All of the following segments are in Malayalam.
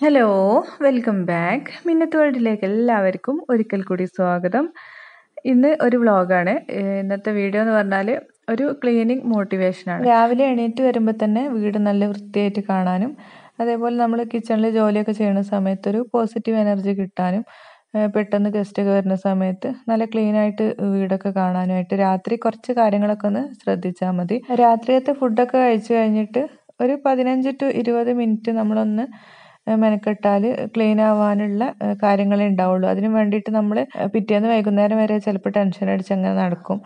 ഹലോ വെൽക്കം ബാക്ക് മിന്നത്ത് വേൾഡിലേക്ക് എല്ലാവർക്കും ഒരിക്കൽ കൂടി സ്വാഗതം ഇന്ന് ഒരു വ്ളോഗാണ് ഇന്നത്തെ വീഡിയോ എന്ന് പറഞ്ഞാൽ ഒരു ക്ലീനിങ് മോട്ടിവേഷനാണ് രാവിലെ എണീറ്റ് വരുമ്പോൾ തന്നെ വീട് നല്ല വൃത്തിയായിട്ട് കാണാനും അതേപോലെ നമ്മൾ കിച്ചണിൽ ജോലിയൊക്കെ ചെയ്യുന്ന സമയത്ത് ഒരു പോസിറ്റീവ് എനർജി കിട്ടാനും പെട്ടെന്ന് ഗസ്റ്റൊക്കെ വരുന്ന സമയത്ത് നല്ല ക്ലീൻ ആയിട്ട് വീടൊക്കെ കാണാനുമായിട്ട് രാത്രി കുറച്ച് കാര്യങ്ങളൊക്കെ ഒന്ന് ശ്രദ്ധിച്ചാൽ മതി രാത്രിയത്തെ ഫുഡൊക്കെ കഴിച്ചു കഴിഞ്ഞിട്ട് ഒരു പതിനഞ്ച് ടു ഇരുപത് മിനിറ്റ് നമ്മളൊന്ന് മെനക്കെട്ടാൽ ക്ലീൻ ആവാനുള്ള കാര്യങ്ങളേ ഉണ്ടാവുള്ളൂ അതിന് വേണ്ടിയിട്ട് നമ്മൾ പിറ്റേന്ന് വൈകുന്നേരം വരെ ചിലപ്പോൾ ടെൻഷൻ അടിച്ച് അങ്ങനെ നടക്കും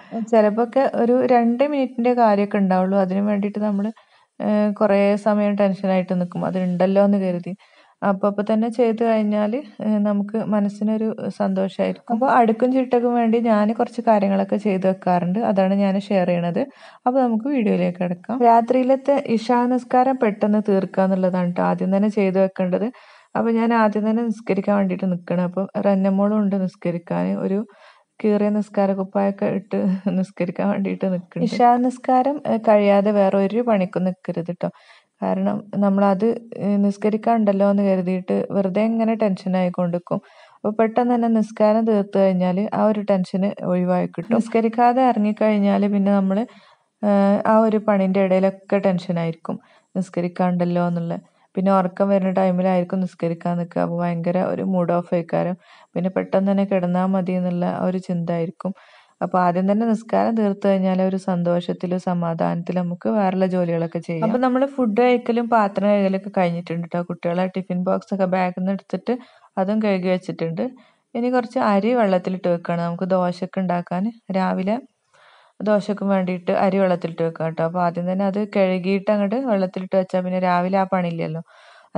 ഒക്കെ ഒരു രണ്ട് മിനിറ്റിൻ്റെ കാര്യമൊക്കെ ഉണ്ടാവുള്ളൂ അതിന് വേണ്ടിയിട്ട് നമ്മൾ കുറേ സമയം ടെൻഷനായിട്ട് നിൽക്കും അതുണ്ടല്ലോ എന്ന് കരുതി അപ്പോൾ അപ്പം തന്നെ ചെയ്തു കഴിഞ്ഞാൽ നമുക്ക് മനസ്സിനൊരു സന്തോഷമായിരിക്കും അപ്പോൾ അടുക്കും ചിട്ടക്കും വേണ്ടി ഞാൻ കുറച്ച് കാര്യങ്ങളൊക്കെ ചെയ്തു വെക്കാറുണ്ട് അതാണ് ഞാൻ ഷെയർ ചെയ്യണത് അപ്പോൾ നമുക്ക് വീഡിയോയിലേക്ക് കിടക്കാം രാത്രിയിലത്തെ ഇഷാ നിസ്കാരം പെട്ടെന്ന് തീർക്കുക എന്നുള്ളതാണ് കേട്ടോ ആദ്യം തന്നെ ചെയ്തു വെക്കേണ്ടത് അപ്പോൾ ഞാൻ ആദ്യം തന്നെ നിസ്കരിക്കാൻ വേണ്ടിയിട്ട് നിൽക്കണം അപ്പോൾ റന്നമോളും ഉണ്ട് നിസ്കരിക്കാൻ ഒരു കീറിയ നിസ്കാര കുപ്പായൊക്കെ ഇട്ട് നിസ്കരിക്കാൻ വേണ്ടിയിട്ട് നിൽക്കണം ഇഷാ നിസ്കാരം കഴിയാതെ വേറെ ഒരു പണിക്കും നിൽക്കരുത് കേട്ടോ കാരണം നമ്മളത് നിസ്കരിക്കാണ്ടല്ലോ എന്ന് കരുതിയിട്ട് വെറുതെ ഇങ്ങനെ കൊണ്ടിരിക്കും അപ്പോൾ പെട്ടെന്ന് തന്നെ നിസ്കാരം തീർത്തു കഴിഞ്ഞാൽ ആ ഒരു ടെൻഷന് ഒഴിവായി കിട്ടും നിസ്കരിക്കാതെ ഇറങ്ങിക്കഴിഞ്ഞാൽ പിന്നെ നമ്മൾ ആ ഒരു പണിൻ്റെ ഇടയിലൊക്കെ ടെൻഷനായിരിക്കും നിസ്കരിക്കാണ്ടല്ലോ എന്നുള്ള പിന്നെ ഉറക്കം വരുന്ന ടൈമിലായിരിക്കും നിസ്കരിക്കാൻ നിൽക്കുക അപ്പോൾ ഭയങ്കര ഒരു മൂഡ് ഓഫ് ആയിക്കാരം പിന്നെ പെട്ടെന്ന് തന്നെ കിടന്നാൽ മതി എന്നുള്ള ഒരു ചിന്ത ആയിരിക്കും അപ്പോൾ ആദ്യം തന്നെ നിസ്കാരം തീർത്തു കഴിഞ്ഞാൽ ഒരു സന്തോഷത്തിലും സമാധാനത്തിലും നമുക്ക് വേറെയുള്ള ജോലികളൊക്കെ ചെയ്യാം അപ്പോൾ നമ്മൾ ഫുഡ് കഴിക്കലും പാത്രം ഒക്കെ കഴിഞ്ഞിട്ടുണ്ട് കേട്ടോ കുട്ടികളെ ടിഫിൻ ബോക്സ് ഒക്കെ ബാഗിൽ നിന്ന് എടുത്തിട്ട് അതും കഴുകി വെച്ചിട്ടുണ്ട് ഇനി കുറച്ച് അരി വെള്ളത്തിലിട്ട് വെക്കണം നമുക്ക് ദോശക്ക് ഉണ്ടാക്കാൻ രാവിലെ ദോശക്ക് വേണ്ടിയിട്ട് അരി വെള്ളത്തിലിട്ട് വെക്കാം കേട്ടോ അപ്പോൾ ആദ്യം തന്നെ അത് കഴുകിയിട്ട് അങ്ങോട്ട് വെള്ളത്തിലിട്ട് വെച്ചാൽ പിന്നെ രാവിലെ ആ പണിയില്ലല്ലോ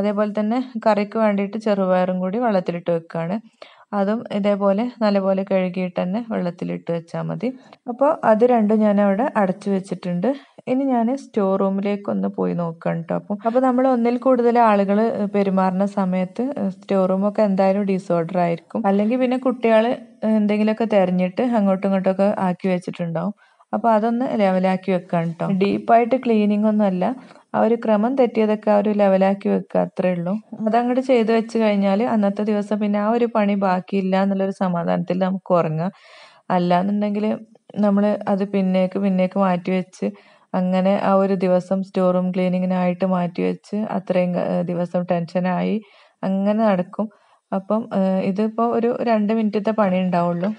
അതേപോലെ തന്നെ കറിക്ക് വേണ്ടിയിട്ട് ചെറുപയറും കൂടി വെള്ളത്തിലിട്ട് വെക്കുകയാണ് അതും ഇതേപോലെ നല്ലപോലെ കഴുകിയിട്ട് തന്നെ വെള്ളത്തിലിട്ട് വെച്ചാൽ മതി അപ്പോൾ അത് രണ്ടും ഞാൻ അവിടെ അടച്ചു വെച്ചിട്ടുണ്ട് ഇനി ഞാൻ സ്റ്റോർ റൂമിലേക്ക് ഒന്ന് പോയി നോക്കണം കേട്ടോ അപ്പം അപ്പോൾ നമ്മൾ ഒന്നിൽ കൂടുതൽ ആളുകൾ പെരുമാറുന്ന സമയത്ത് സ്റ്റോർ റൂമൊക്കെ എന്തായാലും ഡിസോർഡർ ആയിരിക്കും അല്ലെങ്കിൽ പിന്നെ കുട്ടികൾ എന്തെങ്കിലുമൊക്കെ തിരഞ്ഞിട്ട് അങ്ങോട്ടും ഇങ്ങോട്ടുമൊക്കെ ആക്കി വെച്ചിട്ടുണ്ടാവും അപ്പോൾ അതൊന്ന് ലെവലാക്കി വെക്കാം കേട്ടോ ഡീപ്പായിട്ട് ക്ലീനിങ് അല്ല ആ ഒരു ക്രമം തെറ്റിയതൊക്കെ ആ ഒരു ലെവലാക്കി വെക്കുക അത്രേ ഉള്ളൂ അതങ്ങോട്ട് ചെയ്ത് വെച്ച് കഴിഞ്ഞാൽ അന്നത്തെ ദിവസം പിന്നെ ആ ഒരു പണി ബാക്കിയില്ല എന്നുള്ളൊരു സമാധാനത്തിൽ നമുക്ക് ഉറങ്ങാം അല്ലാന്നുണ്ടെങ്കിൽ നമ്മൾ അത് പിന്നേക്ക് പിന്നേക്ക് മാറ്റി വെച്ച് അങ്ങനെ ആ ഒരു ദിവസം സ്റ്റോർ റൂം ക്ലീനിങ്ങിനായിട്ട് മാറ്റി വെച്ച് അത്രയും ദിവസം ടെൻഷനായി അങ്ങനെ നടക്കും അപ്പം ഇതിപ്പോൾ ഒരു രണ്ട് മിനിറ്റത്തെ പണി ഉണ്ടാവുള്ളൂ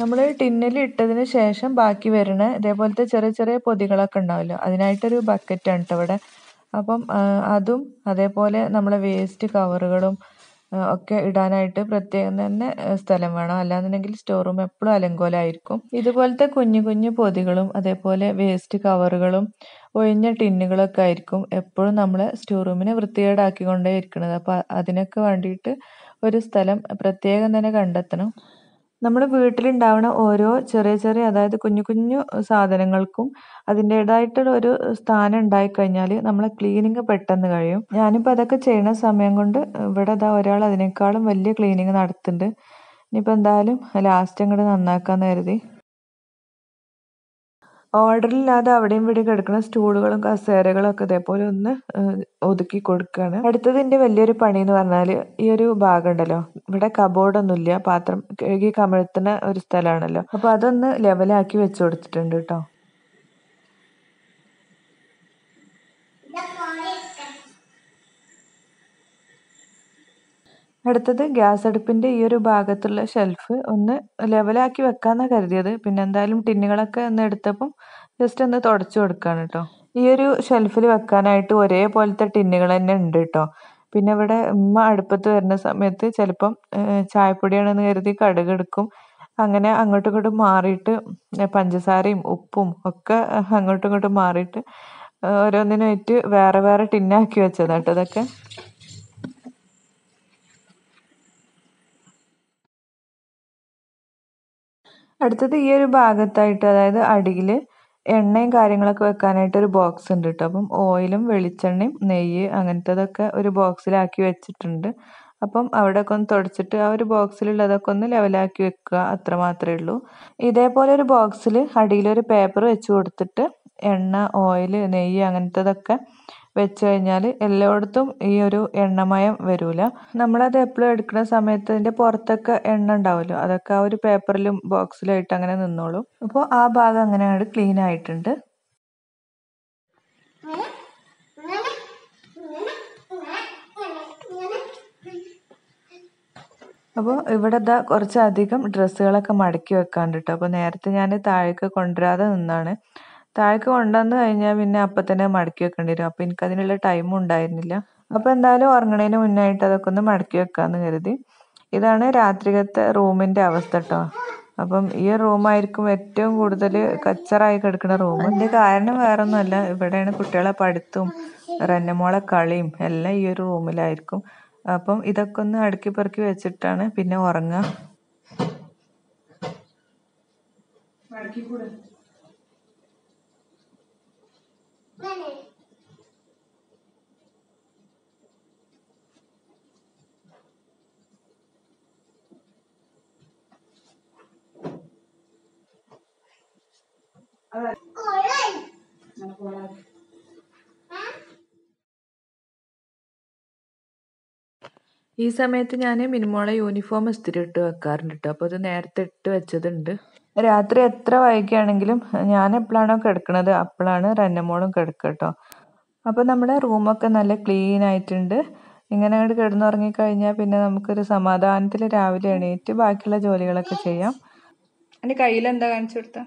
നമ്മൾ ടിന്നിൽ ഇട്ടതിന് ശേഷം ബാക്കി വരുന്ന ഇതേപോലത്തെ ചെറിയ ചെറിയ പൊതികളൊക്കെ ഉണ്ടാവുമല്ലോ അതിനായിട്ടൊരു ബക്കറ്റാണ് കേട്ടോ ഇവിടെ അപ്പം അതും അതേപോലെ നമ്മളെ വേസ്റ്റ് കവറുകളും ഒക്കെ ഇടാനായിട്ട് പ്രത്യേകം തന്നെ സ്ഥലം വേണം അല്ലാന്നുണ്ടെങ്കിൽ സ്റ്റോർ റൂം എപ്പോഴും അലങ്കോലായിരിക്കും ഇതുപോലത്തെ കുഞ്ഞു കുഞ്ഞു പൊതികളും അതേപോലെ വേസ്റ്റ് കവറുകളും ഒഴിഞ്ഞ ടിന്നുകളൊക്കെ ആയിരിക്കും എപ്പോഴും നമ്മൾ സ്റ്റോർ റൂമിനെ വൃത്തികേടാക്കിക്കൊണ്ടേ ഇരിക്കുന്നത് അപ്പോൾ അതിനൊക്കെ വേണ്ടിയിട്ട് ഒരു സ്ഥലം പ്രത്യേകം തന്നെ കണ്ടെത്തണം നമ്മുടെ വീട്ടിലുണ്ടാവുന്ന ഓരോ ചെറിയ ചെറിയ അതായത് കുഞ്ഞു കുഞ്ഞു സാധനങ്ങൾക്കും അതിൻ്റേതായിട്ടുള്ള ഒരു സ്ഥാനം ഉണ്ടായിക്കഴിഞ്ഞാൽ നമ്മളെ ക്ലീനിങ് പെട്ടെന്ന് കഴിയും ഞാനിപ്പോൾ അതൊക്കെ ചെയ്യുന്ന സമയം കൊണ്ട് ഇവിടെ അതാ ഒരാൾ അതിനേക്കാളും വലിയ ക്ലീനിങ് നടത്തുന്നുണ്ട് ഇനിയിപ്പോൾ എന്തായാലും ലാസ്റ്റ് അങ്ങോട്ട് നന്നാക്കാമെന്ന് കരുതി ഓർഡറില്ലാതെ അവിടെയും ഇവിടെയും കിടക്കുന്ന സ്റ്റൂളുകളും കസേരകളും ഒക്കെ ഇതേപോലെ ഒന്ന് ഒതുക്കി കൊടുക്കുകയാണ് അടുത്തത് എൻ്റെ വലിയൊരു പണി എന്ന് പറഞ്ഞാൽ ഈ ഒരു ഭാഗം ഉണ്ടല്ലോ ഇവിടെ കബോർഡൊന്നുമില്ല പാത്രം കഴുകി കമിഴ്ത്തുന്ന ഒരു സ്ഥലമാണല്ലോ അപ്പോൾ അതൊന്ന് ലെവലാക്കി വെച്ച് കൊടുത്തിട്ടുണ്ട് കേട്ടോ അടുത്തത് ഗ്യാസ് അടുപ്പിൻ്റെ ഈ ഒരു ഭാഗത്തുള്ള ഷെൽഫ് ഒന്ന് ലെവലാക്കി വെക്കാമെന്നാണ് കരുതിയത് പിന്നെ എന്തായാലും ടിന്നുകളൊക്കെ ഒന്ന് എടുത്തപ്പം ജസ്റ്റ് ഒന്ന് തുടച്ചു കൊടുക്കുകയാണ് കേട്ടോ ഈ ഒരു ഷെൽഫിൽ വെക്കാനായിട്ട് ഒരേപോലത്തെ ടിന്നുകൾ തന്നെ ഉണ്ട് കേട്ടോ പിന്നെ ഇവിടെ ഉമ്മ അടുപ്പത്ത് വരുന്ന സമയത്ത് ചിലപ്പം ചായപ്പൊടിയാണെന്ന് കരുതി കടുക് എടുക്കും അങ്ങനെ അങ്ങോട്ടും ഇങ്ങോട്ടും മാറിയിട്ട് പഞ്ചസാരയും ഉപ്പും ഒക്കെ അങ്ങോട്ടും ഇങ്ങോട്ടും മാറിയിട്ട് ഓരോന്നിനായിട്ട് വേറെ വേറെ ടിന്നാക്കി വെച്ചതാണ് അതൊക്കെ അടുത്തത് ഈ ഒരു ഭാഗത്തായിട്ട് അതായത് അടിയിൽ എണ്ണയും കാര്യങ്ങളൊക്കെ വെക്കാനായിട്ട് ഒരു ബോക്സ് ഉണ്ട് കേട്ടോ അപ്പം ഓയിലും വെളിച്ചെണ്ണയും നെയ്യ് അങ്ങനത്തതൊക്കെ ഒരു ബോക്സിലാക്കി വെച്ചിട്ടുണ്ട് അപ്പം ഒക്കെ ഒന്ന് തുടച്ചിട്ട് ആ ഒരു ബോക്സിലുള്ളതൊക്കെ ഒന്ന് ലെവലാക്കി വെക്കുക അത്ര മാത്രമേ ഉള്ളൂ ഇതേപോലെ ഒരു ബോക്സിൽ അടിയിലൊരു പേപ്പർ വെച്ച് കൊടുത്തിട്ട് എണ്ണ ഓയിൽ നെയ്യ് അങ്ങനത്തതൊക്കെ വെച്ച് കഴിഞ്ഞാൽ എല്ലായിടത്തും ഈ ഒരു എണ്ണമയം വരില്ല നമ്മളത് എപ്പോഴും എടുക്കുന്ന സമയത്ത് അതിൻ്റെ പുറത്തൊക്കെ എണ്ണ ഉണ്ടാവുമല്ലോ അതൊക്കെ ആ ഒരു പേപ്പറിലും ബോക്സിലായിട്ട് അങ്ങനെ നിന്നോളും അപ്പോൾ ആ ഭാഗം അങ്ങനെ അങ്ങോട്ട് ക്ലീൻ ആയിട്ടുണ്ട് അപ്പോൾ ഇവിടെ ഇതാ കുറച്ചധികം ഡ്രസ്സുകളൊക്കെ മടക്കി വെക്കാണ്ട് കേട്ടോ അപ്പോൾ നേരത്തെ ഞാൻ താഴേക്ക് കൊണ്ടുവരാതെ നിന്നാണ് താഴേക്ക് കൊണ്ടുവന്നു കഴിഞ്ഞാൽ പിന്നെ അപ്പം തന്നെ മടക്കി വെക്കേണ്ടി വരും എനിക്ക് എനിക്കതിനുള്ള ടൈമും ഉണ്ടായിരുന്നില്ല അപ്പോൾ എന്തായാലും ഉറങ്ങണതിന് മുന്നായിട്ട് അതൊക്കെ ഒന്ന് മടക്കി വെക്കാമെന്ന് കരുതി ഇതാണ് രാത്രികത്തെ റൂമിൻ്റെ അവസ്ഥ കേട്ടോ അപ്പം ഈ റൂമായിരിക്കും ഏറ്റവും കൂടുതൽ കച്ചറായി കിടക്കുന്ന റൂം അതിൻ്റെ കാരണം ഒന്നുമല്ല ഇവിടെയാണ് കുട്ടികളെ പഠിത്തവും റന്നമോളെ കളിയും എല്ലാം ഈ ഒരു റൂമിലായിരിക്കും അപ്പം ഇതൊക്കെ ഒന്ന് അടുക്കി പെറുക്കി വെച്ചിട്ടാണ് പിന്നെ ഉറങ്ങുക ഈ സമയത്ത് ഞാൻ മിനിമോളെ യൂണിഫോം ഇസ്തിരി ഇട്ട് വെക്കാറുണ്ട് കേട്ടോ അപ്പോൾ അത് നേരത്തെ ഇട്ട് വെച്ചതുണ്ട് രാത്രി എത്ര വൈകിയാണെങ്കിലും ഞാൻ എപ്പോഴാണോ കിടക്കുന്നത് അപ്പോഴാണ് റന്നമോളും കിടക്കുക കേട്ടോ അപ്പോൾ നമ്മുടെ റൂമൊക്കെ നല്ല ക്ലീൻ ആയിട്ടുണ്ട് ഇങ്ങനെ അങ്ങോട്ട് കിടന്നുറങ്ങിക്കഴിഞ്ഞാൽ പിന്നെ നമുക്കൊരു സമാധാനത്തിൽ രാവിലെ എണീറ്റ് ബാക്കിയുള്ള ജോലികളൊക്കെ ചെയ്യാം എൻ്റെ കയ്യിൽ എന്താ കാണിച്ചു കൊടുത്താൽ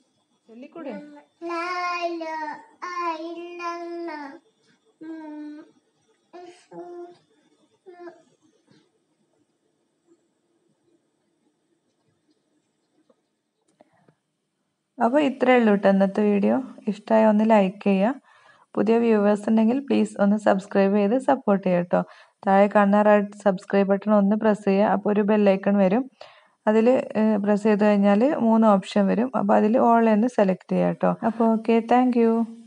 അപ്പോൾ ഇത്രയേ ഉള്ളൂ കേട്ടോ ഇന്നത്തെ വീഡിയോ ഇഷ്ടമായ ഒന്ന് ലൈക്ക് ചെയ്യുക പുതിയ വ്യൂവേഴ്സ് ഉണ്ടെങ്കിൽ പ്ലീസ് ഒന്ന് സബ്സ്ക്രൈബ് ചെയ്ത് സപ്പോർട്ട് ചെയ്യുക കേട്ടോ താഴെ കാണുന്ന റെഡ് സബ്സ്ക്രൈബ് ബട്ടൺ ഒന്ന് പ്രസ് ചെയ്യുക അപ്പോൾ ഒരു ബെല്ലൈക്കൺ വരും അതിൽ പ്രസ് ചെയ്ത് കഴിഞ്ഞാൽ മൂന്ന് ഓപ്ഷൻ വരും അപ്പോൾ അതിൽ ഓൾ എന്ന് സെലക്ട് ചെയ്യാം കേട്ടോ അപ്പോൾ ഓക്കെ താങ്ക്